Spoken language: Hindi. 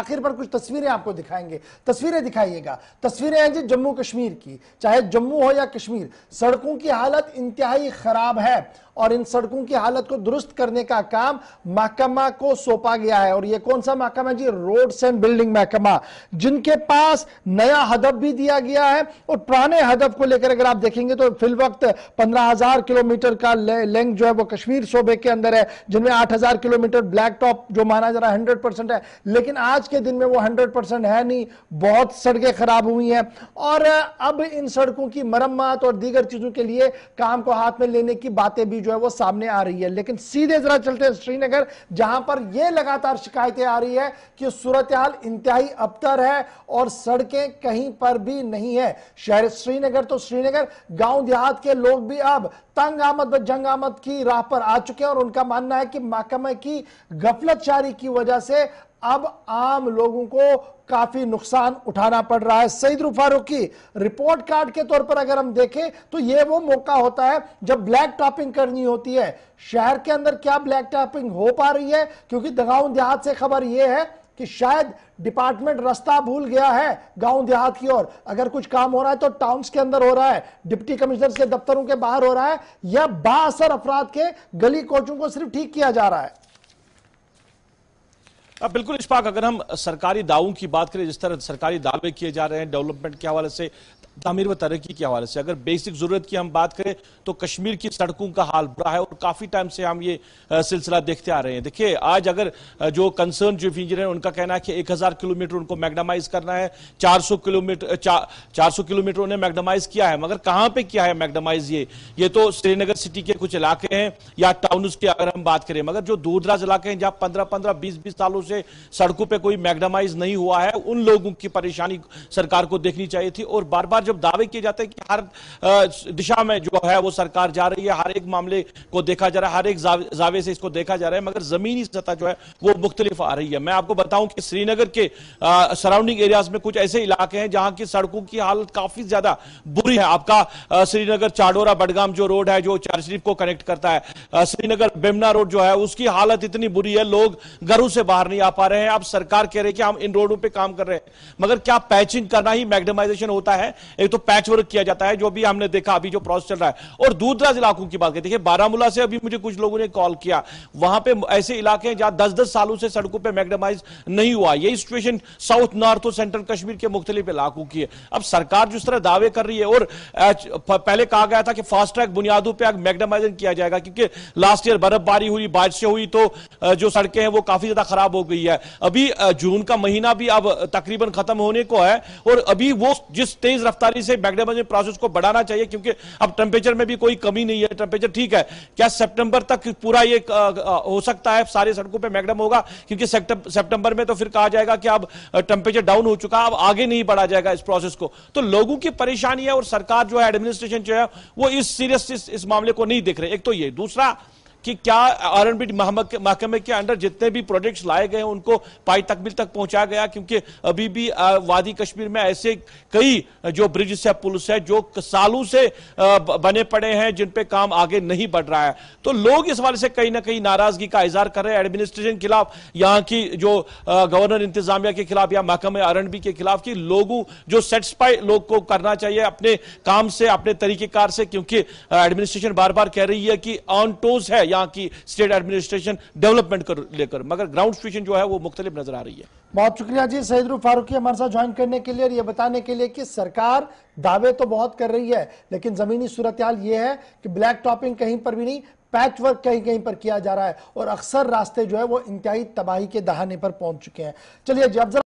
आखिर पर कुछ तस्वीरें आपको दिखाएंगे तस्वीरें दिखाइएगा तस्वीरें हैं जी जम्मू कश्मीर की चाहे जम्मू हो या कश्मीर सड़कों की हालत इंतहाई खराब है और इन सड़कों की हालत को दुरुस्त करने का काम महकमा को सौंपा गया है और ये कौन सा महकमा जी रोड्स एंड बिल्डिंग महकमा जिनके पास नया हदफ भी दिया गया है और पुराने हदफ को लेकर अगर आप देखेंगे तो फिल वक्त पंद्रह हजार किलोमीटर का लेंथ जो है वो कश्मीर शोबे के अंदर है जिनमें आठ हजार किलोमीटर ब्लैक टॉप जो माना जा रहा है हंड्रेड परसेंट है लेकिन आज के दिन में वो हंड्रेड परसेंट है नहीं बहुत सड़कें खराब हुई हैं और अब इन सड़कों की मरम्मत और दीगर चीजों के लिए काम को हाथ में लेने की बातें भी जो है वो सामने आ रही है लेकिन सीधे जरा चलते हैं श्रीनगर जहां पर ये लगातार शिकायतें आ रही है कि सूरत हाल इंतहाई अबतर है और सड़कें कहीं पर भी नहीं है शहर श्रीनगर तो श्रीनगर गांव देहात के लोग भी अब तंग आमद व जंग आमद की राह पर आ चुके हैं और उनका मानना है कि महकमे की गफलत की वजह से अब आम लोगों को काफी नुकसान उठाना पड़ रहा है सईद फारूक की रिपोर्ट कार्ड के तौर पर अगर हम देखें तो यह वो मौका होता है जब ब्लैक टॉपिंग करनी होती है शहर के अंदर क्या ब्लैक टॉपिंग हो पा रही है क्योंकि दगाऊं देहात से खबर यह है कि शायद डिपार्टमेंट रास्ता भूल गया है गांव देहात की ओर अगर कुछ काम हो रहा है तो टाउन्स के अंदर हो रहा है डिप्टी कमिश्नर के दफ्तरों के बाहर हो रहा है या बासर अफराद के गली कोचों को सिर्फ ठीक किया जा रहा है अब बिल्कुल इश्फाक अगर हम सरकारी दावों की बात करें जिस तरह सरकारी दावे किए जा रहे हैं डेवलपमेंट के हवाले से तमीर व तरक्की के हवाले से अगर बेसिक ज़रूरत की हम बात करें तो कश्मीर की सड़कों का हाल बुरा है और काफ़ी टाइम से हम ये सिलसिला देखते आ रहे हैं देखिए आज अगर जो कंसर्न जो इंजीनियर है उनका कहना है कि एक हज़ार किलोमीटर उनको मैगनामाइज करना है चार सौ किलोमीटर चार सौ किलोमीटर उन्हें मैगनमाइज किया है मगर कहाँ पे किया है मैगनामाइज ये ये तो श्रीनगर सिटी के कुछ इलाके हैं या टाउन की अगर हम बात करें मगर जो दूर दराज इलाके हैं जहाँ पंद्रह पंद्रह बीस बीस सालों से सड़कों पे कोई मैग्नमाइज नहीं हुआ है उन लोगों की परेशानी सरकार को देखनी चाहिए थी और बार बार जब दावे किए जाते हैं कि हर दिशा में जो है वो सरकार जा रही है हर एक मामले को देखा जा रहा है हर एक जावे से इसको देखा जा रहा है मगर जमीनी सतह जो है वो मुख्तलिफ आ रही है मैं आपको बताऊं कि श्रीनगर के सराउंडिंग एरियाज में कुछ ऐसे इलाके हैं जहां की सड़कों की हालत काफी ज्यादा बुरी है आपका श्रीनगर चाडोरा बडगाम जो रोड है जो चार शरीफ को कनेक्ट करता है श्रीनगर बेमना रोड जो है उसकी हालत इतनी बुरी है लोग घरों से बाहर नहीं आ पा रहे हैं अब सरकार कह रहे है कि हम इन रोडों पे काम कर रहे हैं मगर क्या पैचिंग करना ही मैग्नेमाइजेशन होता है एक तो पैच वर्क किया जाता है जो भी हमने देखा अभी जो प्रोसेस चल रहा है और दूरदराज इलाकों की बात करें देखिए बारामूला से अभी मुझे कुछ लोगों ने कॉल किया वहां पर ऐसे इलाके हैं जहां दस दस सालों से सड़कों पर मैग्नेमाइज नहीं हुआ यही सिचुएशन साउथ नॉर्थ और सेंट्रल कश्मीर के मुख्तलिफ इलाकों की है अब सरकार जिस तरह दावे कर रही है और पहले कहा गया था कि फास्ट ट्रैक बुनियादों पर मैग्नेमाइजन किया जाएगा क्योंकि लास्ट ईयर बर्फबारी हुई बारिश हुई तो जो सड़कें हैं वो काफी ज्यादा खराब हो गई है अभी जून का महीना भी अब तकरीबन खत्म होने को है और अभी वो जिस तेज रफ्तारी से मैगडेमेजिंग प्रोसेस को बढ़ाना चाहिए क्योंकि अब टेम्परेचर में भी कोई कमी नहीं है टेम्परेचर ठीक है क्या सेप्टेम्बर तक पूरा ये हो सकता है सारे सड़कों पर मैगडम होगा क्योंकि सेप्टेम्बर में तो फिर कहा जाएगा कि अब टेम्परेचर डाउन हो चुका अब आगे नहीं बढ़ा जाएगा इस प्रोसेस को तो लोगों की परेशानी है और सरकार जो है एडमिनिस्ट्रेशन जो है वो इस सीरियस इस मामले को नहीं देख रहे एक तो ये दूसरा कि क्या आर एन बी महकमे के अंडर जितने भी प्रोजेक्ट्स लाए गए उनको पाई तकबिल तक पहुंचाया गया क्योंकि अभी भी वादी कश्मीर में ऐसे कई जो ब्रिज है पुलिस है जो सालों से बने पड़े हैं जिन पे काम आगे नहीं बढ़ रहा है तो लोग इस वाले से कहीं ना कहीं नाराजगी का इजहार कर रहे हैं एडमिनिस्ट्रेशन के खिलाफ यहाँ की जो गवर्नर इंतजामिया के खिलाफ या महकमे आर के खिलाफ की लोगों जो सेटिस्फाई लोग को करना चाहिए अपने काम से अपने तरीकेकार से क्योंकि एडमिनिस्ट्रेशन बार बार कह रही है कि ऑन टोज है यहाँ की स्टेट एडमिनिस्ट्रेशन डेवलपमेंट कर लेकर मगर ग्राउंड सिचुएशन जो है वो मुख्तलिफ नजर आ रही है बहुत शुक्रिया जी सईद रूफ फारूकी हमारे साथ ज्वाइन करने के लिए और ये बताने के लिए कि सरकार दावे तो बहुत कर रही है लेकिन जमीनी सूरत ये है कि ब्लैक टॉपिंग कहीं पर भी नहीं पैच वर्क कहीं कहीं पर किया जा रहा है और अक्सर रास्ते जो है वो इंतहाई तबाही के दहाने पर पहुंच चुके हैं चलिए जब अब